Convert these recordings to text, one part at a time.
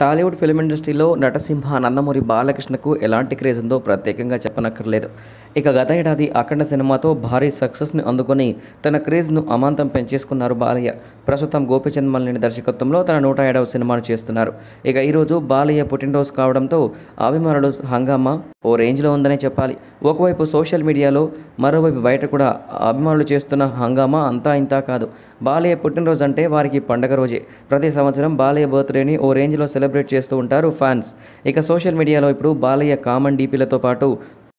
Tollywood film ఇండస్ట్రీలో నటసింహ నందమూరి బాలకృష్ణకు ఎలాంటి craze ఉందో ప్రత్యేకంగా చెప్పనక్కర్లేదు ఇక గత ఏడాది అఖండ సినిమాతో భారీ సక్సెస్ని అందుకొని తన క్రేజ్ను అమాంతం పెంచేసుకున్నారు బాలయ్య ప్రస్తుతం గోపిచంద్ మల్లిని దర్శకత్వంలో తన నూట ఏడవ సినిమాను చేస్తున్నారు ఇక ఈరోజు బాలయ్య పుట్టినరోజు కావడంతో అభిమానులు హంగామా ఓ రేంజ్లో ఉందనే చెప్పాలి ఒకవైపు సోషల్ మీడియాలో మరోవైపు బయట కూడా అభిమానులు చేస్తున్న హంగామా అంతా ఇంతా కాదు బాలయ్య పుట్టినరోజు అంటే వారికి పండగ రోజే ప్రతి సంవత్సరం బాలయ్య బర్త్డేని ఓ రేంజ్లో సెలబ్రేట్ చేస్తూ ఉంటారు ఫ్యాన్స్ ఇక సోషల్ మీడియాలో ఇప్పుడు బాలయ్య కామన్ డీపీలతో పాటు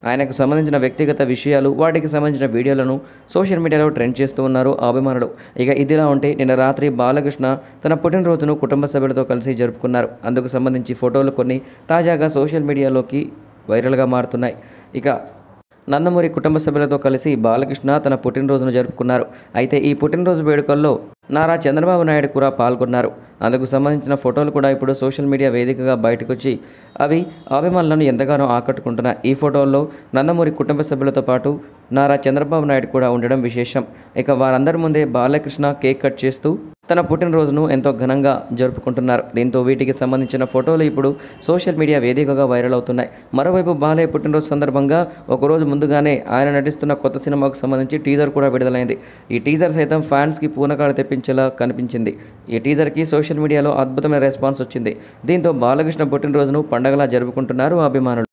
ఆయనకు సంబంధించిన వ్యక్తిగత విషయాలు వాటికి సంబంధించిన వీడియోలను సోషల్ మీడియాలో ట్రెండ్ చేస్తూ ఉన్నారు అభిమానులు ఇక ఇదిలా ఉంటే నిన్న రాత్రి బాలకృష్ణ తన పుట్టినరోజును కుటుంబ సభ్యులతో కలిసి జరుపుకున్నారు అందుకు సంబంధించి ఫోటోలు కొన్ని తాజాగా సోషల్ మీడియాలోకి వైరల్గా మారుతున్నాయి ఇక నందమూరి కుటుంబ సభ్యులతో కలిసి బాలకృష్ణ తన పుట్టినరోజును జరుపుకున్నారు అయితే ఈ పుట్టినరోజు వేడుకల్లో నారా చంద్రబాబు నాయుడు కూడా పాల్గొన్నారు అందుకు సంబంధించిన ఫోటోలు కూడా ఇప్పుడు సోషల్ మీడియా వేదికగా బయటకొచ్చి అవి అభిమానులను ఎంతగానో ఆకట్టుకుంటున్నాయి ఈ ఫోటోల్లో నందమూరి కుటుంబ సభ్యులతో పాటు నారా చంద్రబాబు నాయుడు కూడా ఉండడం విశేషం ఇక వారందరి ముందే బాలకృష్ణ కేక్ కట్ చేస్తూ తన పుట్టినరోజును ఎంతో ఘనంగా జరుపుకుంటున్నారు దీంతో వీటికి సంబంధించిన ఫోటోలు ఇప్పుడు సోషల్ మీడియా వేదికగా వైరల్ అవుతున్నాయి మరోవైపు బాలయ్య పుట్టినరోజు సందర్భంగా ఒకరోజు ముందుగానే ఆయన నటిస్తున్న కొత్త సినిమాకు సంబంధించి టీజర్ కూడా విడుదలైంది ఈ టీజర్ సైతం ఫ్యాన్స్కి పూనకాలు తెప్పించేలా కనిపించింది ఈ టీజర్కి సోషల్ మీడియాలో అద్భుతమైన రెస్పాన్స్ వచ్చింది దీంతో బాలకృష్ణ పుట్టినరోజును పండగలా జరుపుకుంటున్నారు అభిమానులు